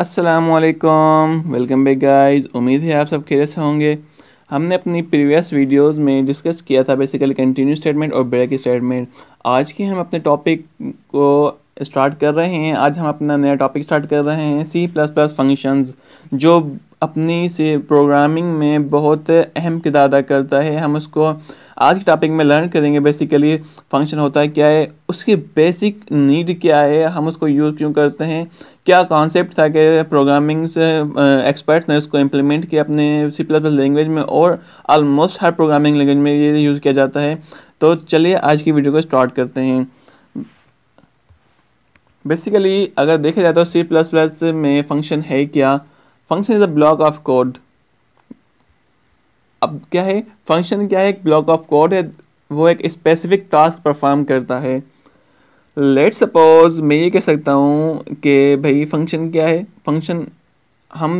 असलकम welcome back guys उम्मीद है आप सब खेरे से होंगे हमने अपनी प्रीवियस वीडियोस में डिस्कस किया था बेसिकली कंटिन्यू स्टेटमेंट और ब्रेक स्टेटमेंट आज के हम अपने टॉपिक को स्टार्ट कर रहे हैं आज हम अपना नया टॉपिक स्टार्ट कर रहे हैं सी प्लस प्लस फंक्शंस जो अपनी से प्रोग्रामिंग में बहुत अहम किरदार अदा करता है हम उसको आज के टॉपिक में लर्न करेंगे बेसिकली फंक्शन होता है क्या है उसकी बेसिक नीड क्या है हम उसको यूज़ क्यों करते हैं क्या कॉन्सेप्ट था कि प्रोग्रामिंग से एक्सपर्ट्स ने उसको इम्प्लीमेंट किया अपने सी प्लस प्लस लैंग्वेज में और आलमोस्ट हर प्रोग्रामिंग लैंग्वेज में ये यूज़ किया जाता है तो चलिए आज की वीडियो को स्टार्ट करते हैं बेसिकली अगर देखा जाए तो सी प्लस प्लस में फंक्शन है क्या function is a block of code अब क्या है फंक्शन क्या है एक ब्लॉक ऑफ कोड है वो एक स्पेसिफिक टास्क परफॉर्म करता है लेट सपोज मैं ये कह सकता हूँ कि भाई फंक्शन क्या है फंक्शन हम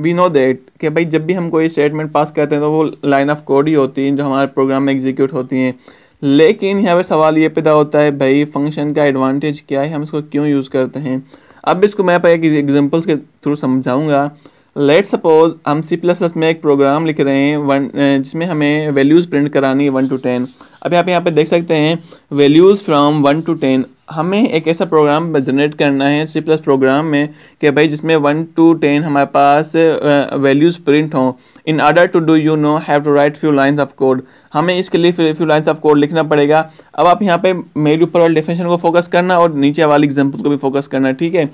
वी नो दैट कि भाई जब भी हम कोई स्टेटमेंट पास करते हैं तो वो लाइन ऑफ कोड ही होती हैं जो हमारे प्रोग्राम में एग्जीक्यूट होती हैं लेकिन यहाँ पर सवाल ये पैदा होता है भाई फंक्शन का एडवांटेज क्या है हम इसको क्यों यूज़ करते हैं अब इसको मैं एक एग्जाम्पल्स के थ्रू समझाऊंगा लेट सपोज हम सी प्लस प्लस में एक प्रोग्राम लिख रहे हैं वन जिसमें हमें वैल्यूज़ प्रिंट करानी है वन टू टेन अब आप यहाँ पे देख सकते हैं values from one to ten हमें एक ऐसा प्रोग्राम जनरेट करना है सी प्लस प्रोग्राम में कि भाई जिसमें वन टू टेन हमारे पास वैल्यूज़ प्रिंट हों in order to do you know have to write few lines of code हमें इसके लिए फ्यू लाइंस ऑफ कोड लिखना पड़ेगा अब आप यहाँ पे मेरे ऊपर वाले डेफिनेशन को फोकस करना और नीचे वाले एग्जाम्पल को भी फोकस करना ठीक है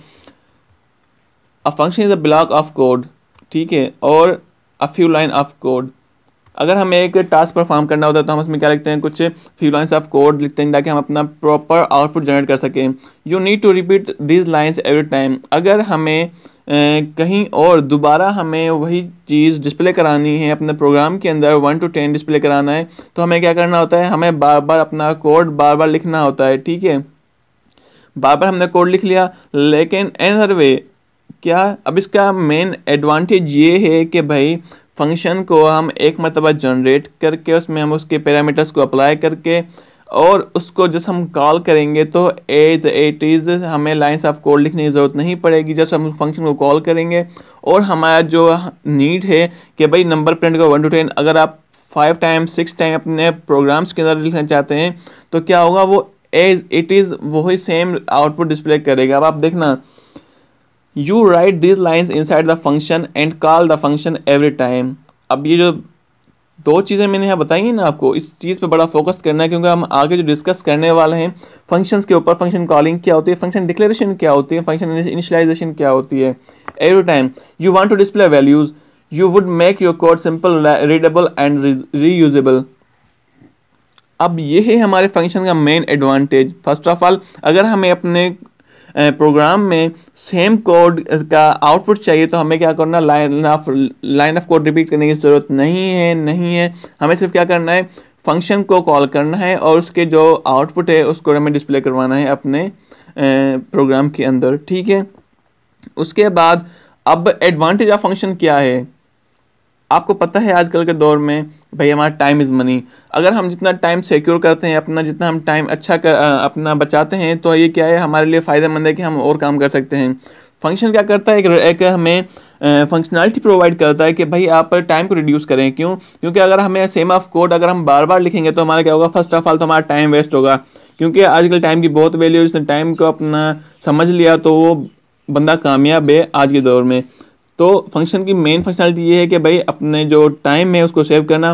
a function is a block of code ठीक है और a few line of code अगर हमें एक टास्क परफॉर्म करना होता है तो हम उसमें क्या लिखते हैं कुछ फ्यू लाइन्स ऑफ कोड लिखते हैं ताकि हम अपना प्रॉपर आउटपुट जनरेट कर सकें you need to repeat these lines every time अगर हमें कहीं और दोबारा हमें वही चीज़ डिस्प्ले करानी है अपने प्रोग्राम के अंदर वन टू टेन डिस्प्ले कराना है तो हमें क्या करना होता है हमें बार बार अपना कोड बार बार लिखना होता है ठीक है बार बार हमने कोड लिख लिया लेकिन एन वे क्या अब इसका मेन एडवांटेज ये है कि भाई फंक्शन को हम एक मरतबा जनरेट करके उसमें हम उसके पैरामीटर्स को अप्लाई करके और उसको जब हम कॉल करेंगे तो एज एट इज़ हमें लाइन्स ऑफ कोड लिखने की ज़रूरत नहीं पड़ेगी जब हम उस फंक्शन को कॉल करेंगे और हमारा जो नीड है कि भाई नंबर प्रिंट को वन टू टेन अगर आप फाइव टाइम सिक्स टाइम अपने प्रोग्राम्स के अंदर लिखना चाहते हैं तो क्या होगा वो एज इट इज़ वही सेम आउटपुट डिस्प्ले करेगा अब आप देखना you write these lines inside the function and call the function every time अब ये जो दो चीज़ें मैंने यहाँ बताई हैं ना आपको इस चीज़ पे बड़ा फोकस करना है क्योंकि हम आगे जो डिस्कस करने वाले हैं फंक्शंस के ऊपर फंक्शन कॉलिंग क्या होती है फंक्शन डिक्लेरेशन क्या होती है फंक्शन इनिशलाइजेशन क्या होती है every time you want to display values you would make your code simple readable and reusable अब ये है हमारे फंक्शन का main advantage first of all अगर हमें अपने प्रोग्राम में सेम कोड का आउटपुट चाहिए तो हमें क्या करना line of line of code repeat करने की ज़रूरत नहीं है नहीं है हमें सिर्फ क्या करना है फंक्शन को कॉल करना है और उसके जो आउटपुट है उसको हमें डिस्प्ले करवाना है अपने प्रोग्राम के अंदर ठीक है उसके बाद अब एडवांटेज ऑफ फंक्शन क्या है आपको पता है आजकल के दौर में भाई हमारा टाइम इज़ मनी अगर हम जितना टाइम सिक्योर करते हैं अपना जितना हम टाइम अच्छा कर अपना बचाते हैं तो ये क्या है हमारे लिए फ़ायदेमंद है कि हम और काम कर सकते हैं फंक्शन क्या करता है एक, एक हमें फंक्शनैलिटी प्रोवाइड करता है कि भाई आप टाइम को रिड्यूस करें क्यों क्योंकि अगर हमें सेम ऑफ कोड अगर हम बार बार लिखेंगे तो हमारा क्या होगा फर्स्ट ऑफ ऑल तो हमारा टाइम वेस्ट होगा क्योंकि आजकल टाइम की बहुत वैल्यू जिसने टाइम को अपना समझ लिया तो वो बंदा कामयाब है आज के दौर में तो फंक्शन की मेन फंक्शनलिटी ये है कि भाई अपने जो टाइम है उसको सेव करना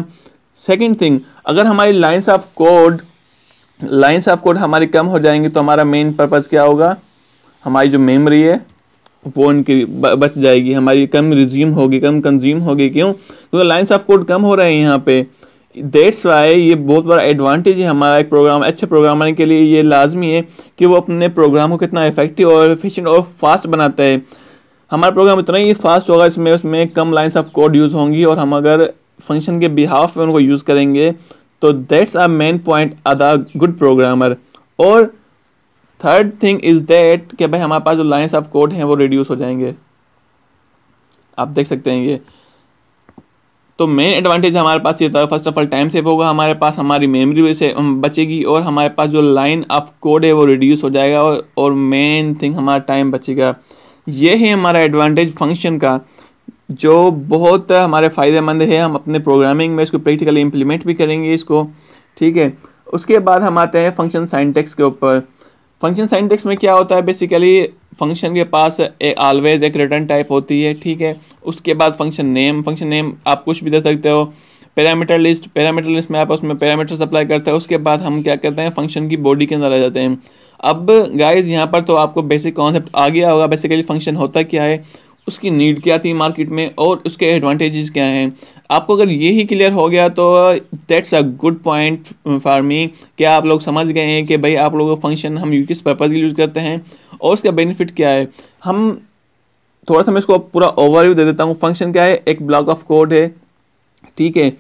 सेकेंड थिंग अगर हमारी lines of code lines of code हमारी कम हो जाएंगी तो हमारा मेन पर्पज़ क्या होगा हमारी जो मेमोरी है वो इनकी बच जाएगी हमारी कम रिज्यूम होगी कम कंज्यूम होगी क्यों क्योंकि लाइन्स ऑफ कोड कम हो रहे हैं यहाँ पे डेट्स वाई ये बहुत बड़ा एडवांटेज है हमारा एक प्रोग्राम अच्छे प्रोग्रामर के लिए ये लाजमी है कि वो अपने प्रोग्राम को कितना इफेक्टिव और एफिशिएंट और फास्ट बनाता है हमारा प्रोग्राम इतना ही फास्ट होगा इसमें उसमें कम लाइन्स ऑफ कोड यूज़ होंगी और हम अगर फंक्शन के बिहाफ में उनको यूज़ करेंगे तो that's a main point a good programmer और थर्ड थिंग इज़ दैट कि भाई हमारे पास जो लाइन्स ऑफ कोड हैं वो रिड्यूस हो जाएंगे आप देख सकते हैं ये तो मेन एडवांटेज हमारे पास ये था first of all time save होगा हमारे पास हमारी मेमोरी भी से बचेगी और हमारे पास जो लाइन ऑफ कोड है वो रिड्यूस हो जाएगा और मेन थिंग हमारा टाइम बचेगा ये है हमारा एडवांटेज फंक्शन का जो बहुत हमारे फ़ायदेमंद है हम अपने प्रोग्रामिंग में इसको प्रैक्टिकली इम्प्लीमेंट भी करेंगे इसको ठीक है उसके बाद हम आते हैं फंक्शन साइंटेक्स के ऊपर फंक्शन साइंटेक्स में क्या होता है बेसिकली फंक्शन के पास ए ऑलवेज एक रिटर्न टाइप होती है ठीक है उसके बाद फंक्शन नेम फंक्शन नेम आप कुछ भी दे सकते हो पैरामीटर लिस्ट पैरामीटर लिस्ट में आप उसमें पैरामीटर सप्लाई करते हैं उसके बाद हम क्या करते हैं फंक्शन की बॉडी के अंदर आ जाते हैं अब गाइज यहाँ पर तो आपको बेसिक कॉन्सेप्ट आ गया होगा बेसिकली फंक्शन होता क्या है उसकी नीड क्या थी मार्केट में और उसके एडवांटेजेस क्या हैं आपको अगर ये ही क्लियर हो गया तो that's a good point for me क्या आप लोग समझ गए हैं कि भाई आप लोगों का फंक्शन हम किस पर्पज़ के यूज़ करते हैं और उसका बेनिफिट क्या है हम थोड़ा सा मैं इसको पूरा ओवरव्यू दे देता हूँ फंक्शन क्या है एक ब्लॉक ऑफ कोड है ठीक है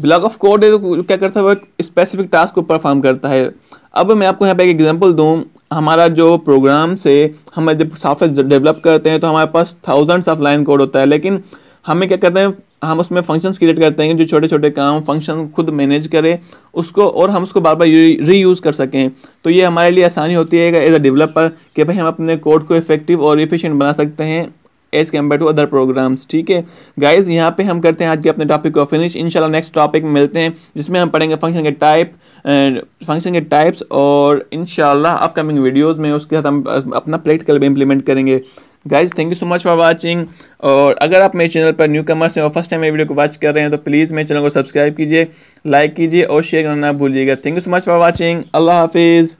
ब्लॉक ऑफ कोड है तो क्या करता है वो एक स्पेसिफिक टास्क को परफॉर्म करता है अब मैं आपको यहाँ पे एक एग्जांपल दूँ हमारा जो प्रोग्राम से हम जब सॉफ्टवेयर डेवलप करते हैं तो हमारे पास थाउजेंड्स ऑफ लाइन कोड होता है लेकिन हमें क्या करते हैं हम उसमें फंक्शंस क्रिएट करते हैं जो छोटे छोटे काम फंक्शन खुद मैनेज करें उसको और हम उसको बार बार री यूज़ कर सकें तो ये हमारे लिए आसानी होती है एज अ डेवलपर कि भाई हम अपने कोड को इफेक्टिव और इफ़िशेंट बना सकते हैं as compare to other programs ठीक है गाइज यहाँ पे हम करते हैं आज के अपने टॉपिक को फिनिश इनशाला नेक्स्ट टॉपिक में मिलते हैं जिसमें हम पढ़ेंगे फंक्शन के टाइप फंक्शन के टाइप्स और शाला अपकमिंग वीडियोज़ में उसके साथ हम अपना प्रैक्टिकल भी इंप्लीमेंट करेंगे guys thank you so much for watching और अगर आप मेरे चैनल पर न्यू कमर्स हैं और फर्स्ट टाइम मेरी वीडियो को वॉच कर रहे हैं तो प्लीज़ मेरे चैनल को सब्सक्राइब कीजिए लाइक कीजिए और शेयर करना ना भूलिएगा thank you so much for watching अल्लाह हाफिज़